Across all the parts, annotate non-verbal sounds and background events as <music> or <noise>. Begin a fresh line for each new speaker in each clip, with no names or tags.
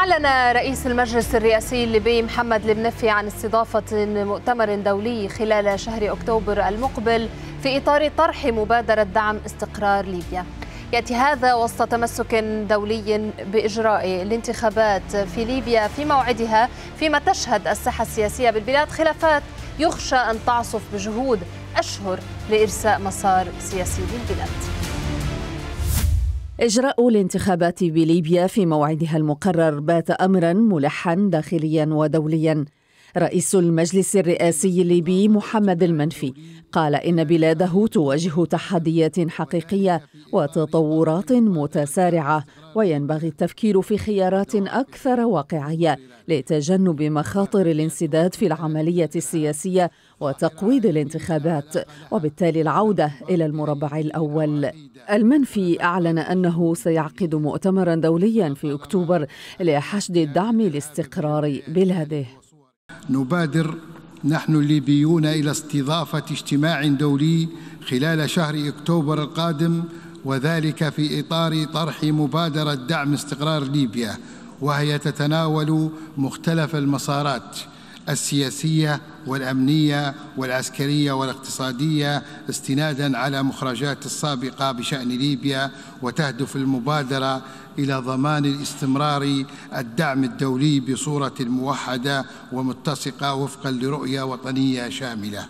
أعلن رئيس المجلس الرئاسي الليبي محمد المنفي عن استضافة مؤتمر دولي خلال شهر أكتوبر المقبل في إطار طرح مبادرة دعم استقرار ليبيا يأتي هذا وسط تمسك دولي بإجراء الانتخابات في ليبيا في موعدها فيما تشهد الساحة السياسية بالبلاد خلافات يخشى أن تعصف بجهود أشهر لإرساء مسار سياسي للبلاد
إجراء الانتخابات بليبيا في موعدها المقرر بات أمرا ملحا داخليا ودوليا رئيس المجلس الرئاسي الليبي محمد المنفي قال إن بلاده تواجه تحديات حقيقية وتطورات متسارعة وينبغي التفكير في خيارات أكثر واقعية لتجنب مخاطر الانسداد في العملية السياسية وتقويض الانتخابات وبالتالي العودة إلى المربع الأول المنفي أعلن أنه سيعقد مؤتمرا دوليا في أكتوبر لحشد الدعم الاستقراري بلاده
نبادر نحن الليبيون إلى استضافة اجتماع دولي خلال شهر أكتوبر القادم وذلك في إطار طرح مبادرة دعم استقرار ليبيا وهي تتناول مختلف المسارات السياسية والأمنية والعسكرية والاقتصادية استنادا على مخرجات السابقة بشأن ليبيا وتهدف المبادرة إلى ضمان الاستمرار الدعم الدولي بصورة موحدة ومتسقة وفقا لرؤية وطنية شاملة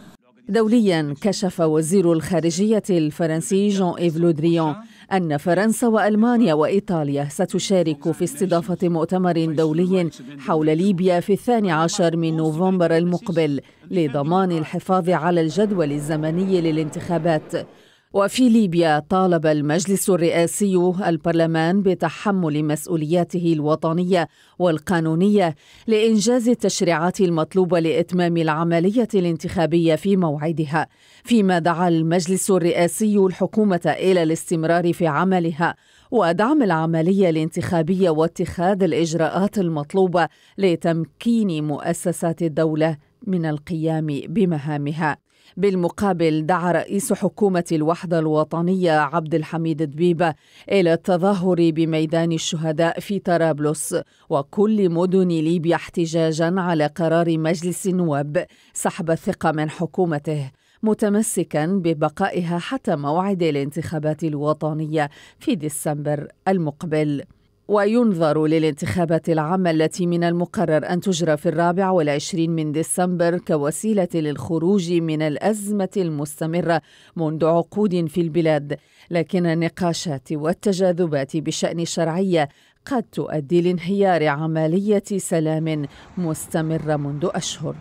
دوليا كشف وزير الخارجية الفرنسي جون إيف لودريون أن فرنسا وألمانيا وإيطاليا ستشارك في استضافة مؤتمر دولي حول ليبيا في الثاني عشر من نوفمبر المقبل لضمان الحفاظ على الجدول الزمني للانتخابات وفي ليبيا طالب المجلس الرئاسي البرلمان بتحمل مسؤولياته الوطنيه والقانونيه لانجاز التشريعات المطلوبه لاتمام العمليه الانتخابيه في موعدها فيما دعا المجلس الرئاسي الحكومه الى الاستمرار في عملها ودعم العمليه الانتخابيه واتخاذ الاجراءات المطلوبه لتمكين مؤسسات الدوله من القيام بمهامها بالمقابل دعا رئيس حكومة الوحدة الوطنية عبد الحميد دبيبة إلى التظاهر بميدان الشهداء في طرابلس وكل مدن ليبيا احتجاجا على قرار مجلس النواب سحب الثقة من حكومته متمسكا ببقائها حتى موعد الانتخابات الوطنيه في ديسمبر المقبل وينظر للانتخابات العامة التي من المقرر أن تجرى في الرابع والعشرين من ديسمبر كوسيلة للخروج من الأزمة المستمرة منذ عقود في البلاد لكن النقاشات والتجاذبات بشأن الشرعية قد تؤدي لانهيار عملية سلام مستمرة منذ أشهر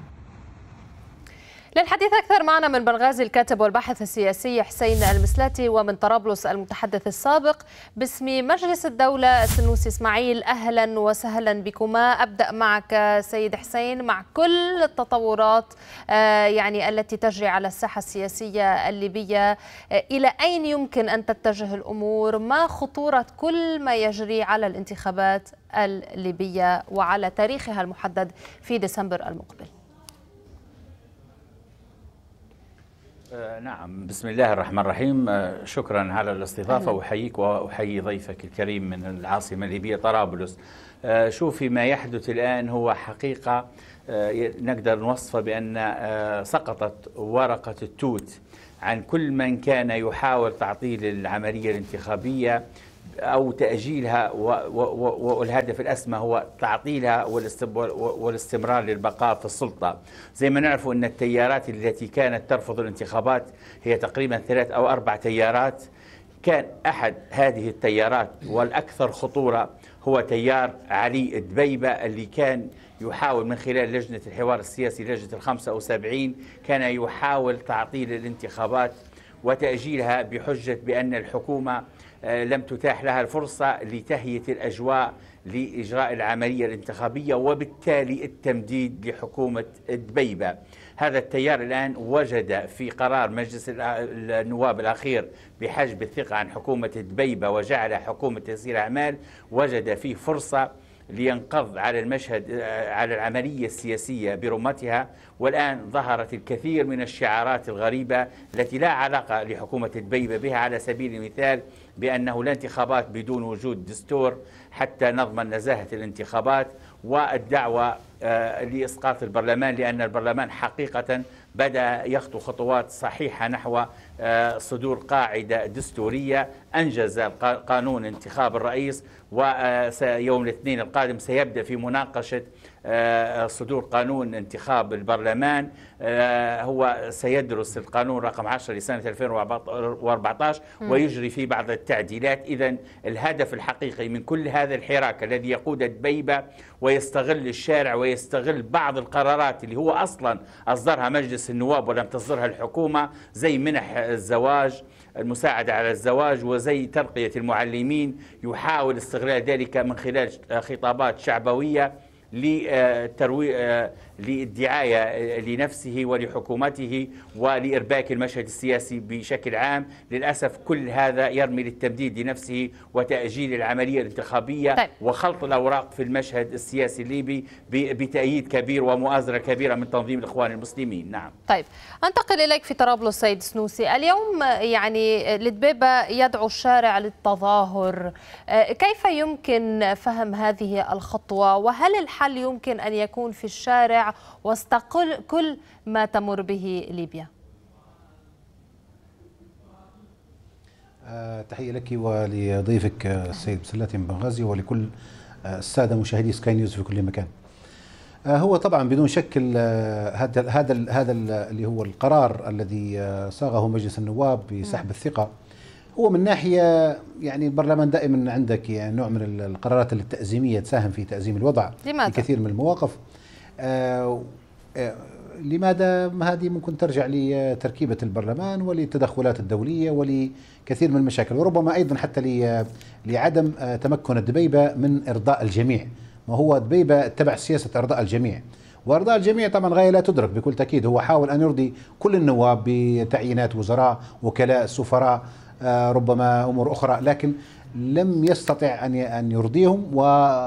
للحديث أكثر معنا من بنغازي الكاتب والباحث السياسي حسين المسلاتي ومن طرابلس المتحدث السابق باسم مجلس الدولة السنوسي إسماعيل أهلا وسهلا بكما أبدأ معك سيد حسين مع كل التطورات آه، يعني التي تجري على الساحة السياسية الليبية آه، إلى أين يمكن أن تتجه الأمور ما خطورة كل ما يجري على الانتخابات الليبية وعلى تاريخها المحدد في ديسمبر المقبل
آه، نعم بسم الله الرحمن الرحيم آه، شكرا على الاستضافة أحييك وأحيي ضيفك الكريم من العاصمة الليبية طرابلس آه، شوفي ما يحدث الآن هو حقيقة نقدر نوصفه بأن سقطت ورقة التوت عن كل من كان يحاول تعطيل العملية الانتخابية أو تأجيلها والهدف الأسمى هو تعطيلها والاستمرار للبقاء في السلطة زي ما نعرف أن التيارات التي كانت ترفض الانتخابات هي تقريبا ثلاث أو أربع تيارات كان أحد هذه التيارات والأكثر خطورة هو تيار علي الدبيبة اللي كان يحاول من خلال لجنة الحوار السياسي لجنة ال 75 كان يحاول تعطيل الانتخابات وتأجيلها بحجة بأن الحكومة آه، لم تتاح لها الفرصة لتهيئة الأجواء لإجراء العملية الانتخابية وبالتالي التمديد لحكومة دبيبة هذا التيار الآن وجد في قرار مجلس النواب الأخير بحجب الثقة عن حكومة دبيبة وجعل حكومة تسيير أعمال وجد فيه فرصة لينقض على المشهد آه، على العملية السياسية برمتها والآن ظهرت الكثير من الشعارات الغريبة التي لا علاقة لحكومة دبيبة بها على سبيل المثال بأنه لا انتخابات بدون وجود دستور حتى نضمن نزاهة الانتخابات والدعوة آه، لإسقاط البرلمان لأن البرلمان حقيقة بدأ يخطو خطوات صحيحة نحو صدور قاعدة دستورية أنجز قانون انتخاب الرئيس ويوم الاثنين القادم سيبدأ في مناقشة آه، صدور قانون انتخاب البرلمان آه، هو سيدرس القانون رقم 10 لسنة 2014 ويجري فيه بعض التعديلات إذا الهدف الحقيقي من كل هذا الحراك الذي يقود دبيبة ويستغل الشارع ويستغل بعض القرارات اللي هو أصلا أصدرها مجلس النواب ولم تصدرها الحكومة زي منح الزواج المساعدة على الزواج وزي ترقية المعلمين يحاول استغلال ذلك من خلال خطابات شعبوية آه، للدعاية لنفسه ولحكومته ولإرباك المشهد السياسي بشكل عام للأسف كل هذا يرمي للتمديد لنفسه وتأجيل العملية الانتخابية طيب. وخلط الأوراق في المشهد السياسي الليبي بتأييد كبير ومؤازرة كبيرة من تنظيم الإخوان المسلمين نعم
طيب أنتقل إليك في طرابلس سيد سنوسي اليوم يعني لدبيبة يدعو الشارع للتظاهر آه، كيف يمكن فهم هذه الخطوة وهل الحل يمكن أن يكون في الشارع وسط كل ما تمر به ليبيا
آه، تحية لك ولضيفك آه، السيد بسلاتي من بنغازي ولكل آه، السادة مشاهدي سكاي نيوز في كل مكان هو طبعا بدون شك هذا هذا هذا اللي هو القرار الذي صاغه مجلس النواب بسحب الثقه هو من ناحيه يعني البرلمان دائما عندك يعني نوع من القرارات التأزيميه تساهم في تأزيم الوضع لماذا؟ في كثير من المواقف آه، آه، لماذا هذه ممكن ترجع لتركيبة البرلمان وللتدخلات الدولية ولكثير من المشاكل وربما أيضا حتى لعدم آه، تمكن الدبيبة من إرضاء الجميع ما هو دبيبة تبع سياسة إرضاء الجميع وارضاء الجميع طبعا غايه لا تدرك بكل تاكيد هو حاول ان يرضي كل النواب بتعيينات وزراء وكلاء سفراء ربما امور اخرى لكن لم يستطع ان ان يرضيهم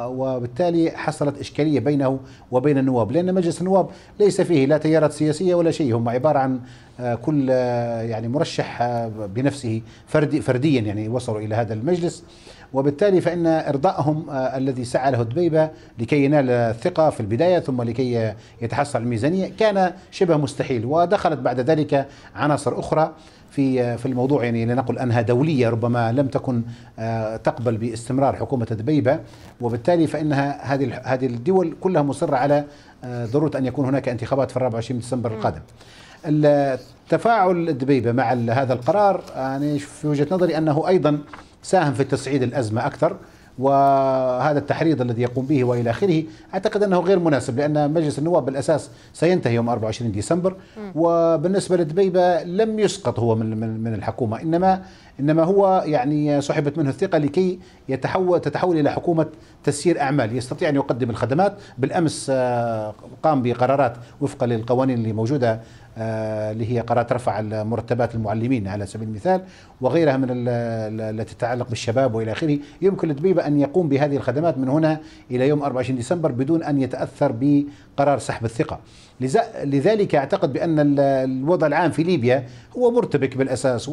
وبالتالي حصلت اشكاليه بينه وبين النواب لان مجلس النواب ليس فيه لا تيارات سياسيه ولا شيء هم عباره عن آه، كل آه، يعني مرشح آه، بنفسه فردي فرديا يعني وصلوا الى هذا المجلس وبالتالي فإن إرضائهم الذي سعى له دبيبة لكي ينال الثقة في البداية ثم لكي يتحصل الميزانية كان شبه مستحيل ودخلت بعد ذلك عناصر أخرى في في الموضوع يعني لنقل انها دوليه ربما لم تكن آه، تقبل باستمرار حكومه دبيبه وبالتالي فانها هذه هذه الدول كلها مصره على آه، ضروره ان يكون هناك انتخابات في 24 ديسمبر القادم. تفاعل دبيبه مع هذا القرار آه، يعني في وجهه نظري انه ايضا ساهم في تصعيد الازمه اكثر وهذا التحريض الذي يقوم به والى اخره اعتقد انه غير مناسب لان مجلس النواب بالاساس سينتهي يوم 24 ديسمبر وبالنسبه لدبيبه لم يسقط هو من من الحكومه انما انما هو يعني سحبت منه الثقه لكي يتحول تتحول الى حكومه تسيير اعمال يستطيع ان يقدم الخدمات بالامس آه، قام بقرارات وفقا للقوانين اللي موجوده آه، اللي هي قرارات رفع مرتبات المعلمين على سبيل المثال وغيرها من التي تتعلق بالشباب والى اخره يمكن لدبيبه ان يقوم بهذه الخدمات من هنا الى يوم 24 ديسمبر بدون ان يتاثر ب قرار سحب الثقة لذلك أعتقد بأن الوضع العام في ليبيا هو مرتبك بالأساس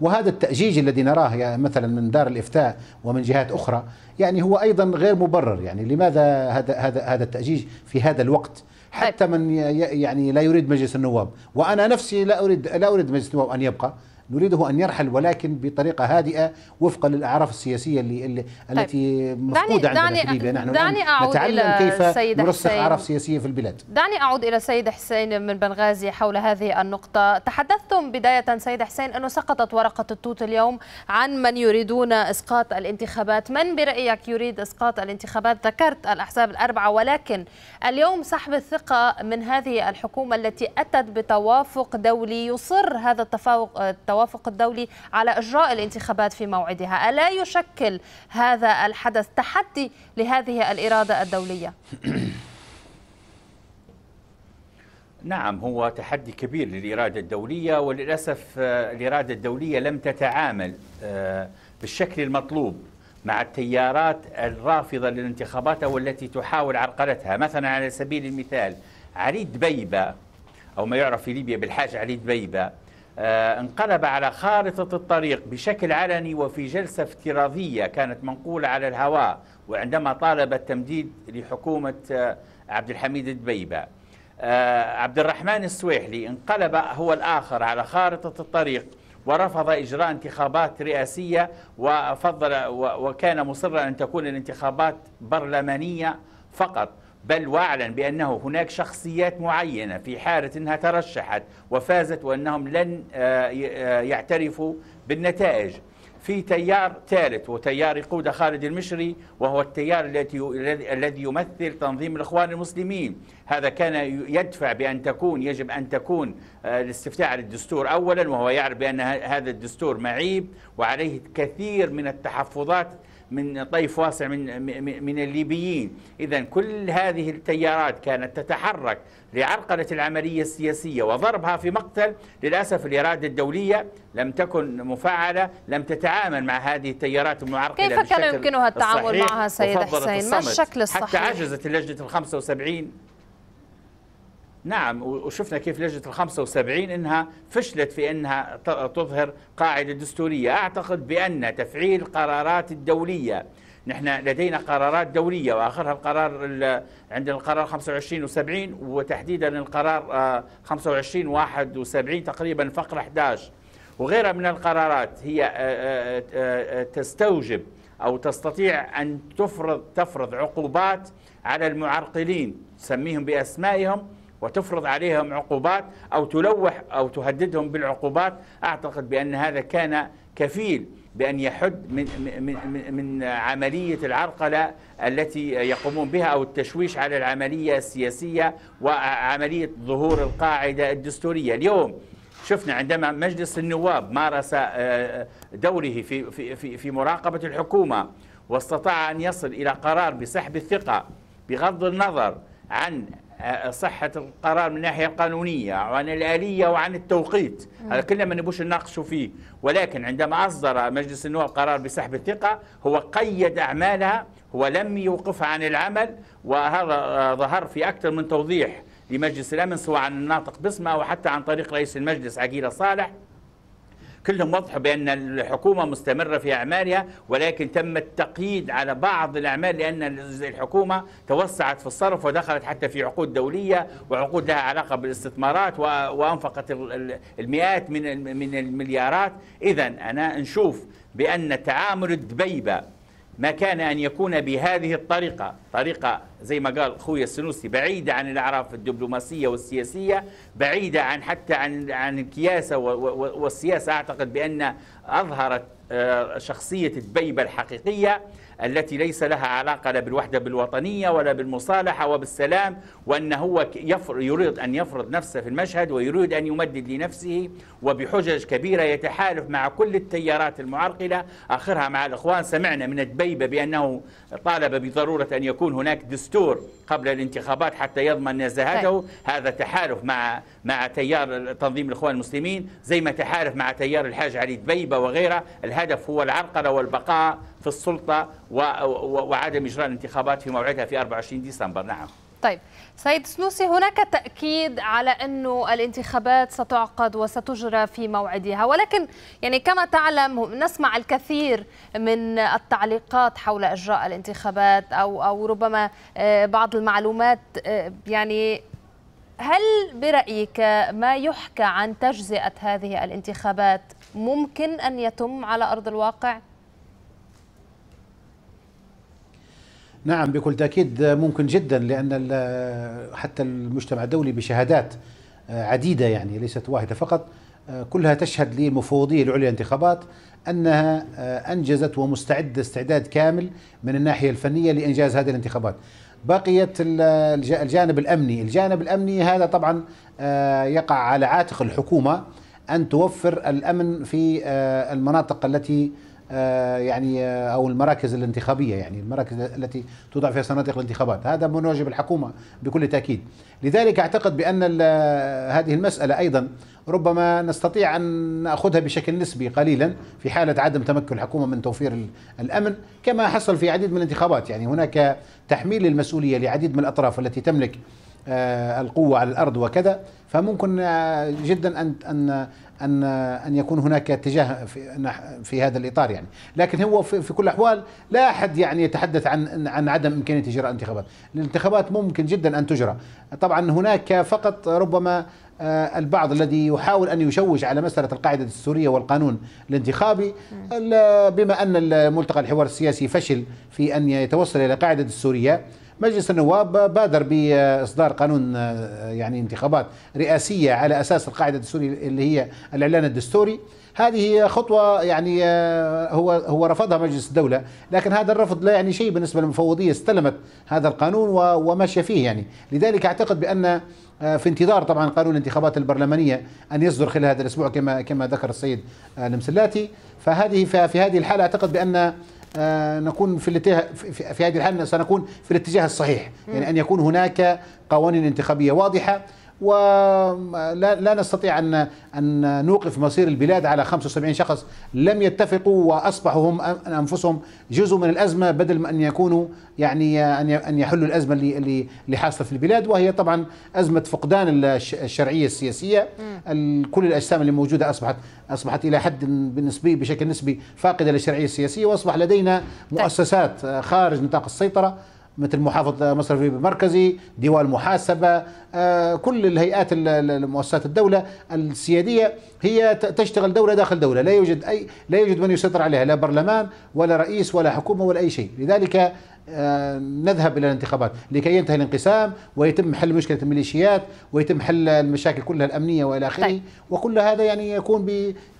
وهذا التأجيج الذي نراه مثلا من دار الإفتاء ومن جهات أخرى يعني هو أيضا غير مبرر يعني لماذا هذا هذا هذا التأجيج في هذا الوقت حتى من يعني لا يريد مجلس النواب وأنا نفسي لا أريد لا أريد مجلس النواب أن يبقى نريده أن يرحل ولكن بطريقة هادئة وفقا للأعراف السياسية اللي, اللي طيب. التي مفقودة دعني عندنا في ليبيا نحن دعني أعود نتعلم إلى كيف نرسخ أعراف سياسية في البلاد
دعني أعود إلى السيد حسين من بنغازي حول هذه النقطة تحدثتم بداية سيد حسين أنه سقطت ورقة التوت اليوم عن من يريدون إسقاط الانتخابات من برأيك يريد إسقاط الانتخابات ذكرت الأحزاب الأربعة ولكن اليوم سحب الثقة من هذه الحكومة التي أتت بتوافق دولي يصر هذا التفاوق التوافق الدولي على إجراء الانتخابات في موعدها ألا يشكل هذا الحدث تحدي لهذه الإرادة الدولية؟ <clears throat>
نعم هو تحدي كبير للإرادة الدولية وللأسف آه، الإرادة الدولية لم تتعامل آه، بالشكل المطلوب مع التيارات الرافضة للانتخابات أو التي تحاول عرقلتها مثلا على سبيل المثال علي دبيبة أو ما يعرف في ليبيا بالحاج علي دبيبة آه، انقلب على خارطة الطريق بشكل علني وفي جلسة افتراضية كانت منقولة على الهواء وعندما طالب التمديد لحكومة آه، عبد الحميد الدبيبة آه، عبد الرحمن السويحلي انقلب هو الآخر على خارطة الطريق ورفض إجراء انتخابات رئاسية وفضل وكان مصرا أن تكون الانتخابات برلمانية فقط بل واعلن بأنه هناك شخصيات معينة في حالة أنها ترشحت وفازت وأنهم لن آه، آه، يعترفوا بالنتائج في تيار ثالث وتيار يقود خالد المشري وهو التيار الذي يمثل تنظيم الاخوان المسلمين، هذا كان يدفع بان تكون يجب ان تكون آه، الاستفتاء على الدستور اولا وهو يعرف بان هذا الدستور معيب وعليه كثير من التحفظات من طيف واسع من من الليبيين اذا كل هذه التيارات كانت تتحرك لعرقله العمليه السياسيه وضربها في مقتل للاسف الاراده الدوليه لم تكن مفعله لم تتعامل مع هذه التيارات المعرقله كيف كان يمكنها التعامل معها سيد حسين ما الشكل الصحيح حتى عجزت اللجنه ال 75 نعم وشفنا كيف لجنة الخمسة وسبعين إنها فشلت في أنها تظهر قاعدة دستورية أعتقد بأن تفعيل القرارات الدولية نحن لدينا قرارات دولية وآخرها القرار عندنا القرار 25 و70 وتحديدا القرار 25 آه، 71 تقريبا فقرة 11 وغيرها من القرارات هي آه، آه، تستوجب أو تستطيع أن تفرض تفرض عقوبات على المعرقلين تسميهم بأسمائهم وتفرض عليهم عقوبات أو تلوح أو تهددهم بالعقوبات أعتقد بأن هذا كان كفيل بأن يحد من, من, من عملية العرقلة التي يقومون بها أو التشويش على العملية السياسية وعملية ظهور القاعدة الدستورية اليوم شفنا عندما مجلس النواب مارس آه، دوره في, في, في, في مراقبة الحكومة واستطاع أن يصل إلى قرار بسحب الثقة بغض النظر عن آه، صحة القرار من الناحية القانونية وعن الآلية وعن التوقيت هذا كله ما نبوش نناقشوا فيه ولكن عندما أصدر مجلس النواب قرار بسحب الثقة هو قيد أعمالها هو لم يوقفها عن العمل وهذا آه، ظهر في أكثر من توضيح لمجلس الأمن سواء عن الناطق باسمه أو حتى عن طريق رئيس المجلس عقيلة صالح كلهم وضحوا بأن الحكومة مستمرة في أعمالها ولكن تم التقييد على بعض الأعمال لأن الحكومة توسعت في الصرف ودخلت حتى في عقود دولية وعقود لها علاقة بالاستثمارات وأنفقت المئات من المليارات إذا أنا نشوف بأن تعامل الدبيبة ما كان أن يكون بهذه الطريقة طريقة زي ما قال خويا السنوسي بعيدة عن الأعراف الدبلوماسية والسياسية بعيدة عن حتى عن عن الكياسة والسياسة أعتقد بأن أظهرت آه، شخصية البيبة الحقيقية التي ليس لها علاقة لا بالوحدة بالوطنية ولا بالمصالحة وبالسلام وأن هو يريد أن يفرض نفسه في المشهد ويريد أن يمدد لنفسه وبحجج كبيرة يتحالف مع كل التيارات المعرقلة آخرها مع الإخوان سمعنا من الدبيبة بأنه طالب بضرورة أن يكون هناك دستور قبل الانتخابات حتى يضمن نزاهته طيب. هذا تحالف مع مع تيار تنظيم الإخوان المسلمين زي ما تحالف مع تيار الحاج علي دبيبة وغيره الهدف هو العرقلة والبقاء في السلطة وعدم إجراء الانتخابات في موعدها في 24 ديسمبر نعم
طيب سيد سنوسي هناك تأكيد على أنه الانتخابات ستعقد وستجرى في موعدها ولكن يعني كما تعلم نسمع الكثير من التعليقات حول إجراء الانتخابات أو, أو ربما آه، بعض المعلومات آه، يعني هل برأيك ما يحكى عن تجزئة هذه الانتخابات ممكن أن يتم على أرض الواقع؟
نعم بكل تأكيد ممكن جدا لأن حتى المجتمع الدولي بشهادات آه، عديدة يعني ليست واحدة فقط آه، كلها تشهد للمفوضية العليا للانتخابات أنها آه، أنجزت ومستعدة استعداد كامل من الناحية الفنية لإنجاز هذه الانتخابات بقيت الجانب الأمني الجانب الأمني هذا طبعا يقع على عاتق الحكومة أن توفر الأمن في المناطق التي آه، يعني آه، او المراكز الانتخابيه يعني المراكز التي توضع فيها صناديق الانتخابات هذا من واجب الحكومه بكل تاكيد لذلك اعتقد بان آه، هذه المساله ايضا ربما نستطيع ان ناخذها بشكل نسبي قليلا في حاله عدم تمكن الحكومه من توفير الامن كما حصل في عديد من الانتخابات يعني هناك تحميل المسؤوليه لعديد من الاطراف التي تملك آه، القوة على الأرض وكذا فممكن آه، جدا أن أن أن أن يكون هناك اتجاه في, في هذا الإطار يعني لكن هو في, في كل الأحوال لا أحد يعني يتحدث عن عن عدم إمكانية إجراء انتخابات الانتخابات ممكن جدا أن تجرى طبعا هناك فقط ربما آه، البعض الذي يحاول أن يشوش على مسألة القاعدة السورية والقانون الانتخابي بما أن ملتقى الحوار السياسي فشل في أن يتوصل إلى قاعدة السورية مجلس النواب بادر باصدار قانون يعني انتخابات رئاسيه على اساس القاعده الدستوريه اللي هي الاعلان الدستوري هذه خطوه يعني هو هو رفضها مجلس الدوله لكن هذا الرفض لا يعني شيء بالنسبه للمفوضيه استلمت هذا القانون وماشيه فيه يعني لذلك اعتقد بان في انتظار طبعا قانون الانتخابات البرلمانيه ان يصدر خلال هذا الاسبوع كما كما ذكر السيد المسلاتي آه، فهذه في هذه الحاله اعتقد بان آه، نكون في الاتجاه في هذه الحالة سنكون في الاتجاه الصحيح يعني أن يكون هناك قوانين انتخابية واضحة ولا لا نستطيع أن أن نوقف مصير البلاد على 75 شخص لم يتفقوا وأصبحوا هم أنفسهم جزء من الأزمة بدل ما أن يكونوا يعني أن ان يحلوا الأزمة اللي اللي حاصلة في البلاد وهي طبعا أزمة فقدان الشرعية السياسية كل الأجسام اللي موجودة أصبحت أصبحت إلى حد بالنسبي بشكل نسبي فاقدة للشرعية السياسية وأصبح لدينا مؤسسات خارج نطاق السيطرة مثل محافظ مصرفي المركزي ديوان المحاسبة آه، كل الهيئات المؤسسات الدولة السيادية هي تشتغل دولة داخل دولة لا يوجد أي لا يوجد من يسيطر عليها لا برلمان ولا رئيس ولا حكومة ولا أي شيء لذلك آه، نذهب إلى الانتخابات لكي ينتهي الانقسام ويتم حل مشكلة الميليشيات ويتم حل المشاكل كلها الأمنية وإلى آخره طيب. وكل هذا يعني يكون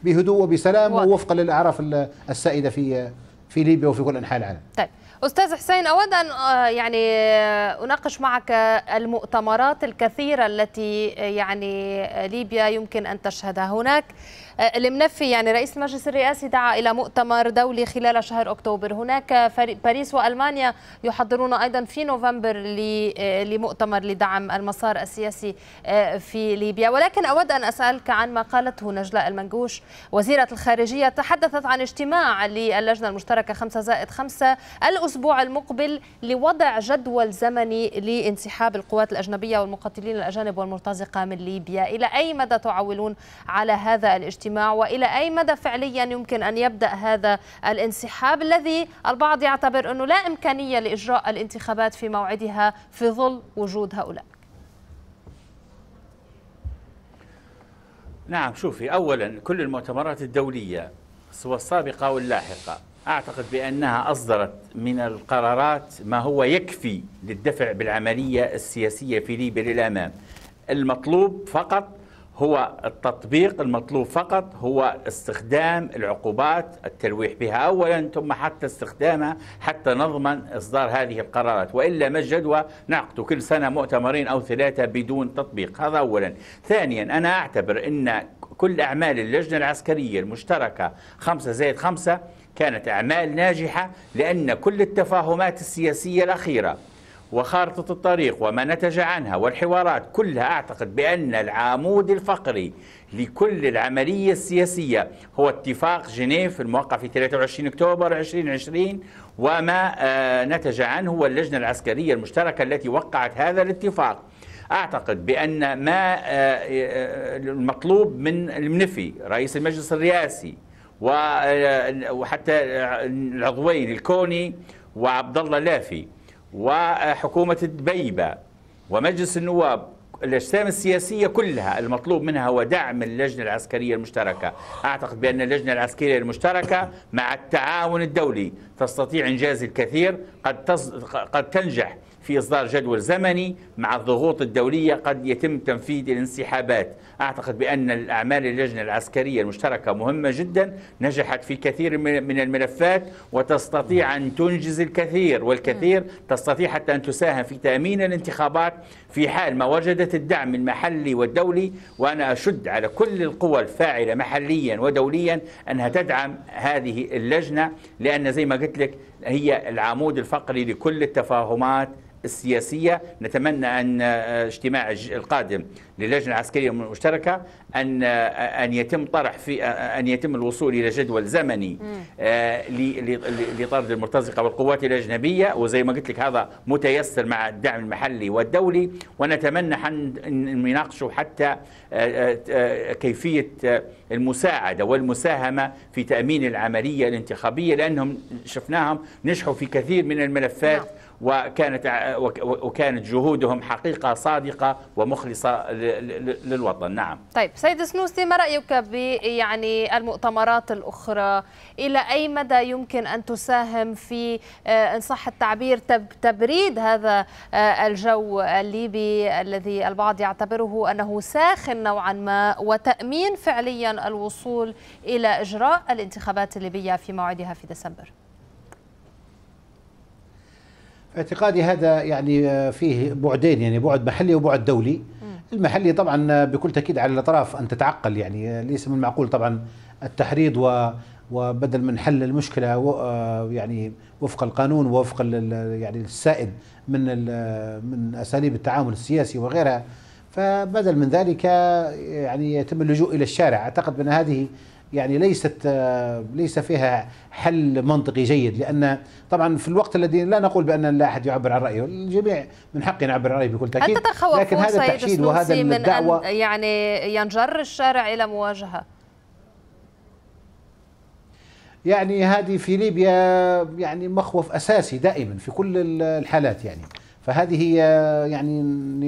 بهدوء وبسلام ووفقا للأعراف السائدة في آه، في ليبيا وفي كل أنحاء العالم
طيب أستاذ حسين أود أن آه، يعني آه، أناقش معك المؤتمرات الكثيرة التي آه، يعني ليبيا يمكن أن تشهدها هناك آه، المنفي يعني رئيس المجلس الرئاسي دعا إلى مؤتمر دولي خلال شهر أكتوبر هناك باريس وألمانيا يحضرون أيضا في نوفمبر آه، لمؤتمر لدعم المسار السياسي آه، في ليبيا ولكن أود أن أسألك عن ما قالته نجلاء المنجوش وزيرة الخارجية تحدثت عن اجتماع للجنة المشتركة 5 زائد 5 الأسبوع المقبل لوضع جدول زمني لانسحاب القوات الأجنبية والمقاتلين الأجانب والمرتزقة من ليبيا إلى أي مدى تعولون على هذا الاجتماع الاجتماع والى اي مدى فعليا يمكن ان يبدا هذا الانسحاب الذي البعض يعتبر انه لا امكانيه لاجراء الانتخابات في موعدها في ظل وجود هؤلاء
نعم شوفي اولا كل المؤتمرات الدوليه سواء السابقه واللاحقه اعتقد بانها اصدرت من القرارات ما هو يكفي للدفع بالعمليه السياسيه في ليبيا للامام المطلوب فقط هو التطبيق المطلوب فقط هو استخدام العقوبات التلويح بها اولا ثم حتى استخدامها حتى نضمن اصدار هذه القرارات والا ما الجدوى نعقد كل سنه مؤتمرين او ثلاثه بدون تطبيق هذا اولا ثانيا انا اعتبر ان كل اعمال اللجنه العسكريه المشتركه خمسة زائد خمسة كانت اعمال ناجحه لان كل التفاهمات السياسيه الاخيره وخارطة الطريق وما نتج عنها والحوارات كلها أعتقد بأن العمود الفقري لكل العملية السياسية هو اتفاق جنيف الموقع في 23 أكتوبر 2020 وما آه، نتج عنه هو اللجنة العسكرية المشتركة التي وقعت هذا الاتفاق اعتقد بان ما آه، آه، المطلوب من المنفي رئيس المجلس الرئاسي وحتى العضوين الكوني وعبد الله لافي وحكومة دبيبة ومجلس النواب الأجسام السياسية كلها المطلوب منها هو دعم اللجنة العسكرية المشتركة أعتقد بأن اللجنة العسكرية المشتركة مع التعاون الدولي تستطيع إنجاز الكثير قد, قد تنجح في إصدار جدول زمني مع الضغوط الدولية قد يتم تنفيذ الانسحابات أعتقد بأن الأعمال اللجنة العسكرية المشتركة مهمة جدا نجحت في كثير من الملفات وتستطيع أن تنجز الكثير والكثير تستطيع حتى أن تساهم في تأمين الانتخابات في حال ما وجدت الدعم المحلي والدولي وأنا أشد على كل القوى الفاعلة محليا ودوليا أنها تدعم هذه اللجنة لأن زي ما قلت لك هي العمود الفقري لكل التفاهمات السياسية نتمنى أن آه، اجتماع القادم للجنة العسكرية المشتركة أن أن يتم طرح في أن يتم الوصول إلى جدول زمني آه، لطرد المرتزقة والقوات الأجنبية وزي ما قلت لك هذا متيسر مع الدعم المحلي والدولي ونتمنى أن يناقشوا حتى آه، آه، كيفية المساعدة والمساهمة في تأمين العملية الانتخابية لأنهم شفناهم نجحوا في كثير من الملفات نعم. وكانت وكانت جهودهم حقيقه صادقه ومخلصه للوطن نعم
طيب سيد سنوسي ما رايك يعني المؤتمرات الاخرى الى اي مدى يمكن ان تساهم في آه، ان صح التعبير تبريد هذا آه، الجو الليبي الذي البعض يعتبره انه ساخن نوعا ما وتامين فعليا الوصول الى اجراء الانتخابات الليبيه في موعدها في ديسمبر
اعتقادي هذا يعني آه، فيه بعدين يعني بعد محلي وبعد دولي المحلي طبعا آه، بكل تاكيد على الاطراف ان تتعقل يعني آه، ليس من المعقول طبعا التحريض و وبدل من حل المشكله يعني وفق القانون ووفق يعني السائد من من اساليب التعامل السياسي وغيرها فبدل من ذلك يعني يتم اللجوء الى الشارع اعتقد بان هذه يعني ليست آه، ليس فيها حل منطقي جيد لان طبعا في الوقت الذي لا نقول بان لا احد يعبر عن رايه، الجميع من حقه يعبر عن رايه بكل تاكيد لكن هذا التحشيد وهذا من الدعوه
أن يعني ينجر الشارع الى مواجهه
يعني هذه في ليبيا يعني مخوف اساسي دائما في كل الحالات يعني فهذه هي يعني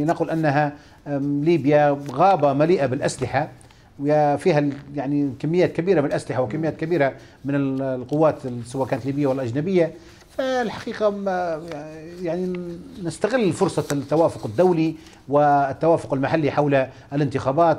نقول انها ليبيا غابه مليئه بالاسلحه وفيها يعني كميات كبيره من الاسلحه وكميات كبيره من القوات سواء كانت ليبيه ولا اجنبيه فالحقيقه يعني نستغل فرصه التوافق الدولي والتوافق المحلي حول الانتخابات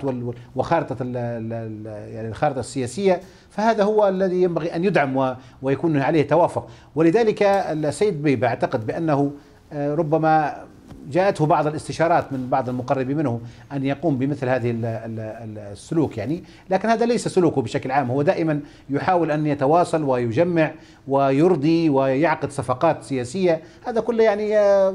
وخارطه يعني الخارطه السياسيه فهذا هو الذي ينبغي ان يدعم ويكون عليه توافق ولذلك السيد بيبه اعتقد بانه آه، ربما جاءته بعض الاستشارات من بعض المقربين منه ان يقوم بمثل هذه السلوك يعني، لكن هذا ليس سلوكه بشكل عام، هو دائما يحاول ان يتواصل ويجمع ويرضي ويعقد صفقات سياسيه، هذا كله يعني آه،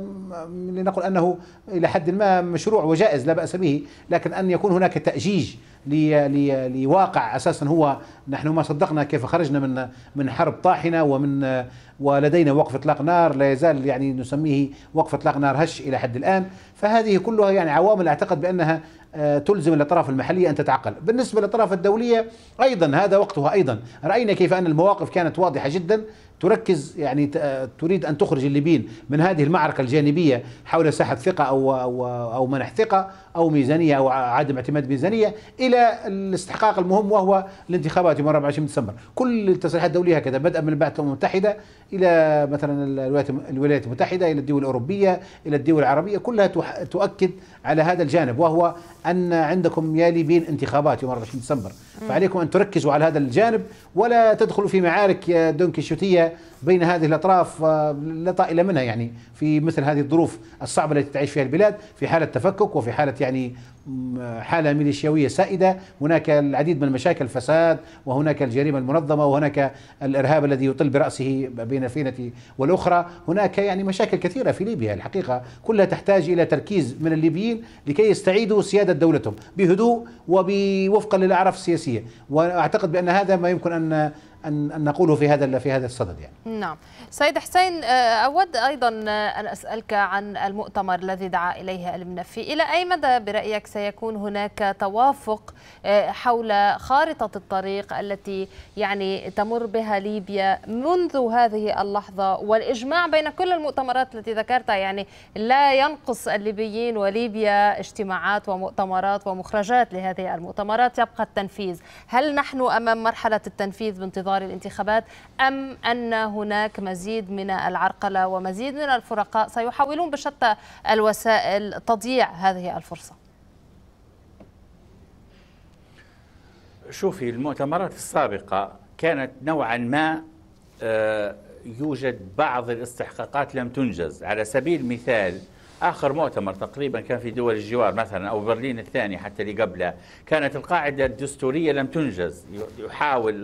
لنقل انه الى حد ما مشروع وجائز لا باس به، لكن ان يكون هناك تاجيج لواقع اساسا هو نحن ما صدقنا كيف خرجنا من من حرب طاحنه ومن ولدينا وقف اطلاق نار لا يزال يعني نسميه وقف اطلاق نار هش الى حد الان فهذه كلها يعني عوامل اعتقد بانها آه، تلزم الاطراف المحليه ان تتعقل، بالنسبه للاطراف الدوليه ايضا هذا وقتها ايضا، راينا كيف ان المواقف كانت واضحه جدا تركز يعني تريد أن تخرج الليبيين من هذه المعركة الجانبية حول ساحة ثقة أو, أو, أو منح ثقة أو ميزانية أو عدم اعتماد ميزانية إلى الاستحقاق المهم وهو الانتخابات يوم 24 ديسمبر كل التصريحات الدولية هكذا بدءا من البعثة المتحدة إلى مثلا الولايات المتحدة إلى الدول الأوروبية إلى الدول العربية كلها تؤكد على هذا الجانب وهو أن عندكم يا ليبيين انتخابات يوم 24 ديسمبر فعليكم أن تركزوا على هذا الجانب ولا تدخلوا في معارك دونكيشوتية بين هذه الاطراف آه، لا طائل منها يعني في مثل هذه الظروف الصعبه التي تعيش فيها البلاد في حاله تفكك وفي حاله يعني حاله ميليشياويه سائده، هناك العديد من المشاكل الفساد وهناك الجريمه المنظمه وهناك الارهاب الذي يطل براسه بين الفينه والاخرى، هناك يعني مشاكل كثيره في ليبيا الحقيقه كلها تحتاج الى تركيز من الليبيين لكي يستعيدوا سياده دولتهم بهدوء ووفقا للاعراف السياسيه، واعتقد بان هذا ما يمكن ان ان نقوله في هذا في هذا الصدد
يعني. نعم. سيد حسين آه، اود ايضا آه، ان اسالك عن المؤتمر الذي دعا اليه المنفي، الى اي مدى برايك سيكون هناك توافق آه، حول خارطه الطريق التي يعني تمر بها ليبيا منذ هذه اللحظه والاجماع بين كل المؤتمرات التي ذكرتها يعني لا ينقص الليبيين وليبيا اجتماعات ومؤتمرات ومخرجات لهذه المؤتمرات يبقى التنفيذ، هل نحن امام مرحله التنفيذ بانتظار انتظار الانتخابات أم أن هناك مزيد من العرقلة ومزيد من الفرقاء سيحاولون بشتى الوسائل تضييع هذه الفرصة
شوفي المؤتمرات السابقة كانت نوعا ما آه، يوجد بعض الاستحقاقات لم تنجز على سبيل المثال آخر مؤتمر تقريبا كان في دول الجوار مثلا أو برلين الثاني حتى اللي قبله كانت القاعدة الدستورية لم تنجز يحاول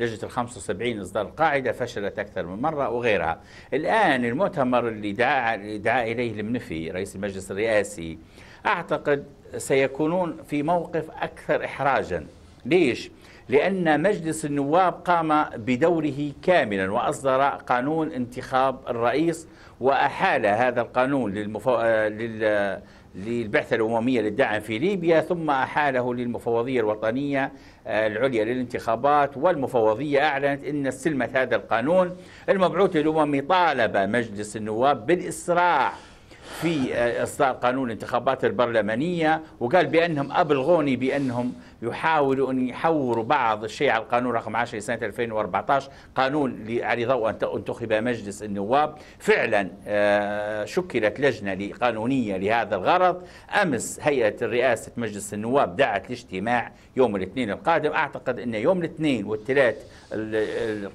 لجنة ال 75 إصدار القاعدة فشلت أكثر من مرة وغيرها الآن المؤتمر اللي دعا, دعا إليه المنفي رئيس المجلس الرئاسي أعتقد سيكونون في موقف أكثر إحراجا ليش؟ لأن مجلس النواب قام بدوره كاملا وأصدر قانون انتخاب الرئيس وأحال هذا القانون للمفو... لل... للبعثة الأممية للدعم في ليبيا ثم أحاله للمفوضية الوطنية العليا للانتخابات والمفوضية أعلنت أن استلمت هذا القانون المبعوث الأممي طالب مجلس النواب بالإسراع في آه، اصدار قانون الانتخابات البرلمانيه وقال بانهم ابلغوني بانهم يحاولوا ان يحوروا بعض الشيء على القانون رقم 10 لسنه 2014 قانون على ضوء انتخب مجلس النواب فعلا آه، شكلت لجنه قانونيه لهذا الغرض امس هيئه رئاسه مجلس النواب دعت لاجتماع يوم الاثنين القادم اعتقد ان يوم الاثنين والثلاث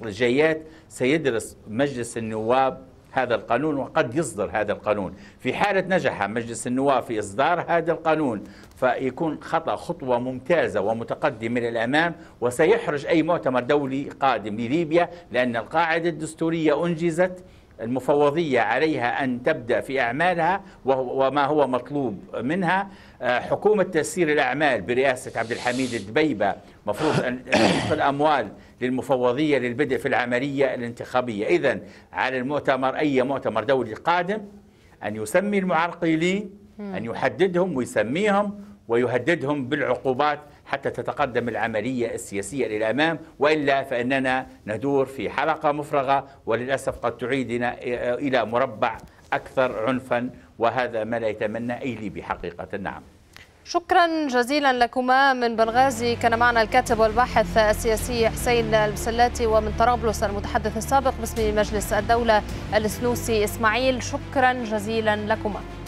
الجايات سيدرس مجلس النواب هذا القانون وقد يصدر هذا القانون في حالة نجح مجلس النواب في إصدار هذا القانون فيكون خطأ خطوة ممتازة ومتقدمة للأمام وسيحرج أي مؤتمر دولي قادم لليبيا لأن القاعدة الدستورية أنجزت المفوضية عليها أن تبدأ في أعمالها وما هو مطلوب منها آه، حكومة تسيير الأعمال برئاسة عبد الحميد الدبيبة مفروض أن تسقط الأموال للمفوضية للبدء في العملية الانتخابية إذا على المؤتمر أي مؤتمر دولي قادم أن يسمي المعرقلين أن يحددهم ويسميهم ويهددهم بالعقوبات حتى تتقدم العملية السياسية إلى الأمام وإلا فإننا ندور في حلقة مفرغة وللأسف قد تعيدنا إلى مربع أكثر عنفا وهذا ما لا يتمنى أي ليبي حقيقة نعم
شكرا جزيلا لكما من بنغازي كان معنا الكاتب والباحث السياسي حسين المسلاتي ومن طرابلس المتحدث السابق باسم مجلس الدولة السنوسي إسماعيل شكرا جزيلا لكما